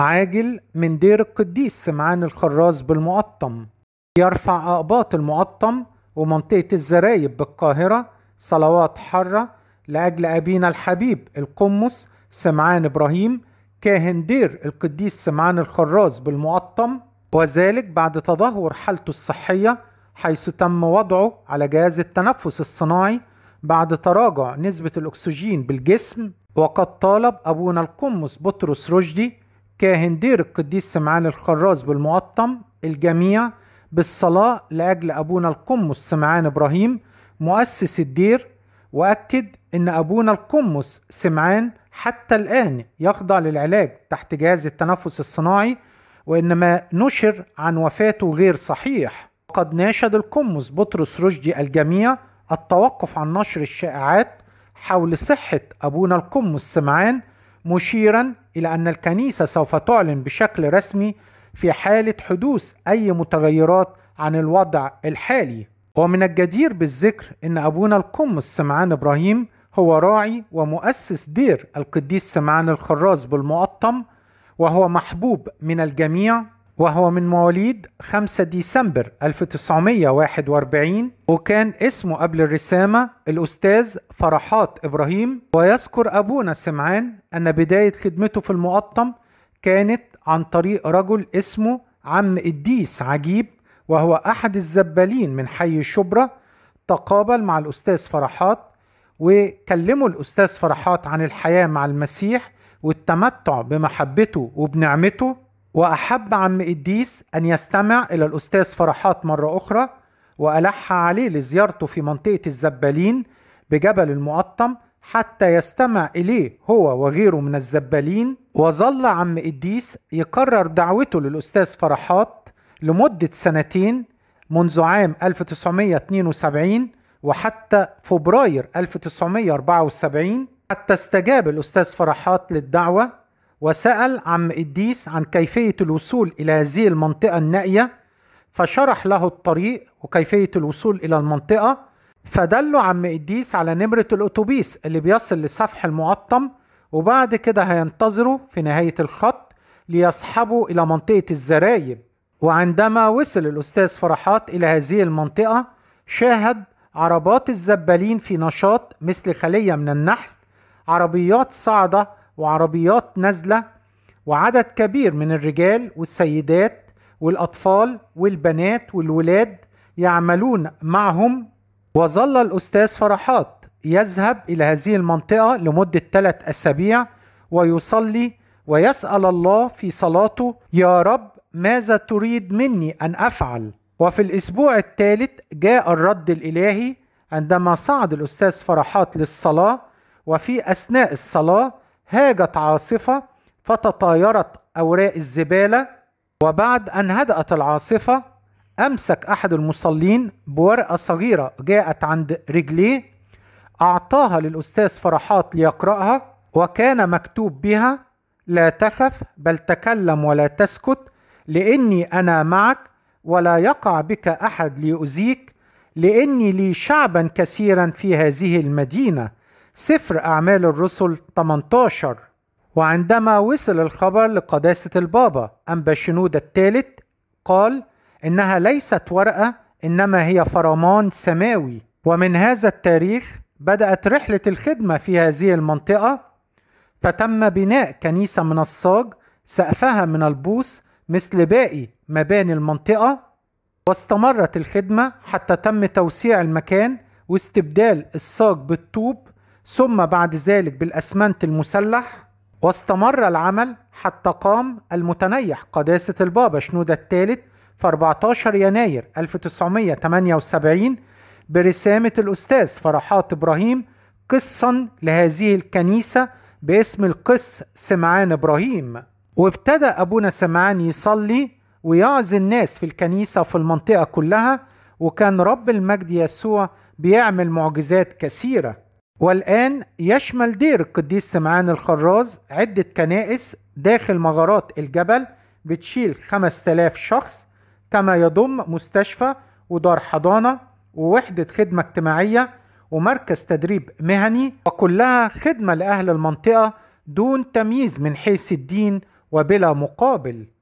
عاجل من دير القديس سمعان الخراز بالمقطم يرفع أقباط المقطم ومنطقة الزرايب بالقاهرة صلوات حرة لأجل أبينا الحبيب القمص سمعان إبراهيم كاهن دير القديس سمعان الخراز بالمقطم وذلك بعد تدهور حالته الصحية حيث تم وضعه على جهاز التنفس الصناعي بعد تراجع نسبة الأكسجين بالجسم وقد طالب أبونا القمص بطرس رشدي كاهن دير القديس سمعان الخراز بالمقطم الجميع بالصلاة لأجل أبونا القمص سمعان إبراهيم مؤسس الدير وأكد إن أبونا القمص سمعان حتى الآن يخضع للعلاج تحت جهاز التنفس الصناعي وإن ما نشر عن وفاته غير صحيح وقد ناشد القمص بطرس رشدي الجميع التوقف عن نشر الشائعات حول صحة أبونا القمص سمعان مشيرا إلى أن الكنيسة سوف تعلن بشكل رسمي في حالة حدوث أي متغيرات عن الوضع الحالي ومن الجدير بالذكر أن أبونا القمص سمعان إبراهيم هو راعي ومؤسس دير القديس سمعان الخراز بالمقطم وهو محبوب من الجميع وهو من مواليد 5 ديسمبر 1941 وكان اسمه قبل الرسامة الأستاذ فرحات إبراهيم ويذكر أبونا سمعان أن بداية خدمته في المقطم كانت عن طريق رجل اسمه عم إديس عجيب وهو أحد الزبالين من حي شبرا تقابل مع الأستاذ فرحات وكلموا الأستاذ فرحات عن الحياة مع المسيح والتمتع بمحبته وبنعمته وأحب عم إديس أن يستمع إلى الأستاذ فرحات مرة أخرى وألح عليه لزيارته في منطقة الزبالين بجبل المقطم حتى يستمع إليه هو وغيره من الزبالين وظل عم إديس يكرر دعوته للأستاذ فرحات لمدة سنتين منذ عام 1972 وحتى فبراير 1974 حتى استجاب الأستاذ فرحات للدعوة وسأل عم إديس عن كيفية الوصول إلى هذه المنطقة النائية فشرح له الطريق وكيفية الوصول إلى المنطقة فدله عم إديس على نمرة الأتوبيس اللي بيصل لسفح المعطم وبعد كده هينتظروا في نهاية الخط ليصحبوا إلى منطقة الزرايب وعندما وصل الأستاذ فرحات إلى هذه المنطقة شاهد عربات الزبالين في نشاط مثل خلية من النحل عربيات صعدة وعربيات نازلة وعدد كبير من الرجال والسيدات والأطفال والبنات والولاد يعملون معهم وظل الأستاذ فرحات يذهب إلى هذه المنطقة لمدة ثلاث أسابيع ويصلي ويسأل الله في صلاته يا رب ماذا تريد مني أن أفعل؟ وفي الأسبوع الثالث جاء الرد الإلهي عندما صعد الأستاذ فرحات للصلاة وفي أثناء الصلاة هاجت عاصفة فتطايرت أوراق الزبالة وبعد أن هدأت العاصفة أمسك أحد المصلين بورقة صغيرة جاءت عند رجليه أعطاها للأستاذ فرحات ليقرأها وكان مكتوب بها لا تخف بل تكلم ولا تسكت لاني انا معك ولا يقع بك احد ليؤذيك لاني لي شعبا كثيرا في هذه المدينه سفر أعمال الرسل 18 وعندما وصل الخبر لقداسة البابا أنبا شنودة الثالث قال إنها ليست ورقة إنما هي فرمان سماوي ومن هذا التاريخ بدأت رحلة الخدمة في هذه المنطقة فتم بناء كنيسة من الصاج سقفها من البوص مثل باقي مباني المنطقة واستمرت الخدمة حتى تم توسيع المكان واستبدال الصاج بالطوب ثم بعد ذلك بالأسمنت المسلح واستمر العمل حتى قام المتنيح قداسة البابا شنودة الثالث في 14 يناير 1978 برسامة الأستاذ فرحات إبراهيم قصا لهذه الكنيسة باسم القس سمعان إبراهيم وابتدى أبونا سمعان يصلي ويعز الناس في الكنيسة في المنطقة كلها وكان رب المجد يسوع بيعمل معجزات كثيرة والآن يشمل دير القديس سمعان الخراز عدة كنائس داخل مغارات الجبل بتشيل 5000 شخص كما يضم مستشفى ودار حضانة ووحدة خدمة اجتماعية ومركز تدريب مهني وكلها خدمة لأهل المنطقة دون تمييز من حيث الدين وبلا مقابل